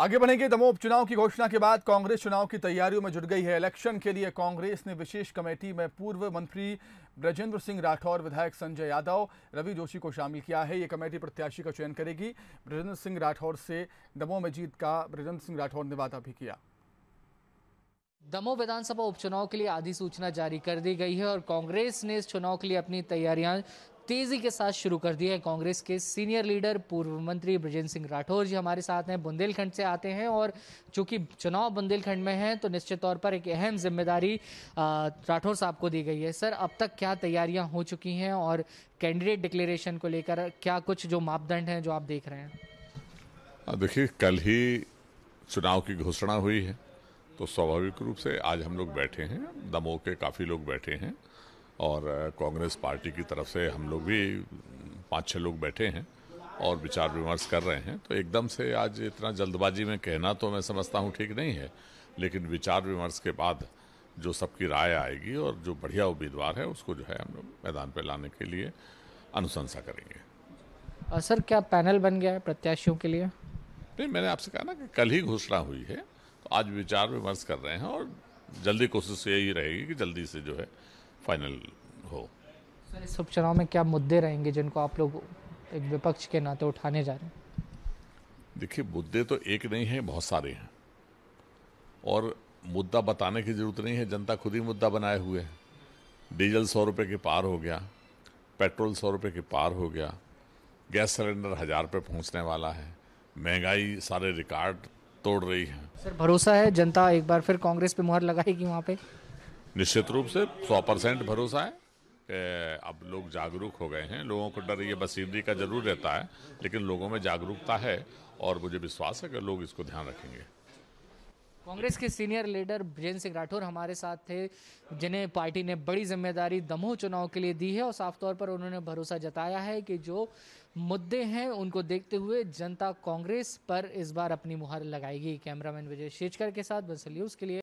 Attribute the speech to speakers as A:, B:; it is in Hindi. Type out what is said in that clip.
A: आगे बढ़ेंगे दमो उपचुनाव की घोषणा के बाद कांग्रेस चुनाव की तैयारियों में जुट गई है इलेक्शन के लिए कांग्रेस ने विशेष कमेटी में पूर्व मंत्री ब्रजेंद्र सिंह राठौर विधायक संजय यादव रवि जोशी को शामिल किया है ये कमेटी प्रत्याशी का चयन करेगी ब्रजेंद्र सिंह राठौर से दमोह में जीत का ब्रजेंद्र सिंह राठौर ने वादा भी किया
B: दमोह विधानसभा उपचुनाव के लिए अधिसूचना जारी कर दी गई है और कांग्रेस ने इस चुनाव के लिए अपनी तैयारियां तेजी के साथ शुरू कर दी है कांग्रेस के सीनियर लीडर पूर्व मंत्री ब्रजेंद्र सिंह राठौर जी हमारे साथ हैं बुंदेलखंड से आते हैं और चूंकि चुनाव बुंदेलखंड में है तो निश्चित तौर पर एक अहम जिम्मेदारी राठौर साहब को दी गई है सर अब तक क्या तैयारियां हो चुकी हैं और कैंडिडेट डिक्लेरेशन को लेकर क्या कुछ जो मापदंड हैं जो आप देख रहे
C: हैं देखिए कल ही चुनाव की घोषणा हुई है तो स्वाभाविक रूप से आज हम लोग बैठे हैं दमोह के काफ़ी लोग बैठे हैं और कांग्रेस पार्टी की तरफ से हम लोग भी पाँच छः लोग बैठे हैं और विचार विमर्श कर रहे हैं तो एकदम से आज इतना जल्दबाजी में कहना तो मैं समझता हूँ ठीक नहीं है लेकिन विचार विमर्श के बाद जो सबकी राय आएगी और जो बढ़िया उम्मीदवार है उसको जो है हम लोग मैदान पर लाने के लिए अनुशंसा करेंगे
B: सर क्या पैनल बन गया है प्रत्याशियों के लिए नहीं मैंने आपसे कहा ना कि कल ही
C: घोषणा हुई है तो आज विचार विमर्श कर रहे हैं और जल्दी कोशिश यही रहेगी कि जल्दी से जो है फाइनल हो
B: सर इस उपचुनाव में क्या मुद्दे रहेंगे जिनको आप लोग एक विपक्ष के नाते उठाने जा रहे हैं
C: देखिए मुद्दे तो एक नहीं है बहुत सारे हैं और मुद्दा बताने की ज़रूरत नहीं है जनता खुद ही मुद्दा बनाए हुए है डीजल सौ रुपये के पार हो गया पेट्रोल सौ रुपये के पार हो गया गैस सिलेंडर हज़ार पे पहुंचने वाला है महंगाई सारे रिकॉर्ड तोड़ रही है
B: सर भरोसा है जनता एक बार फिर कांग्रेस पे मुहर लगाएगी वहाँ पे
C: निश्चित रूप से सौ परसेंट भरोसा है कि अब लोग जागरूक हो गए हैं लोगों को डर ये बसीदी का जरूर रहता है लेकिन लोगों में जागरूकता है और मुझे विश्वास है कि लोग इसको ध्यान रखेंगे
B: कांग्रेस के सीनियर लीडर ब्रजेंद्र सिंह राठौर हमारे साथ थे जिन्हें पार्टी ने बड़ी जिम्मेदारी दमोह चुनाव के लिए दी है और साफ तौर पर उन्होंने भरोसा जताया है कि जो मुद्दे हैं उनको देखते हुए जनता कांग्रेस पर इस बार अपनी मुहर लगाएगी कैमरामैन विजय शेजकर के साथ बंसल न्यूज़ के लिए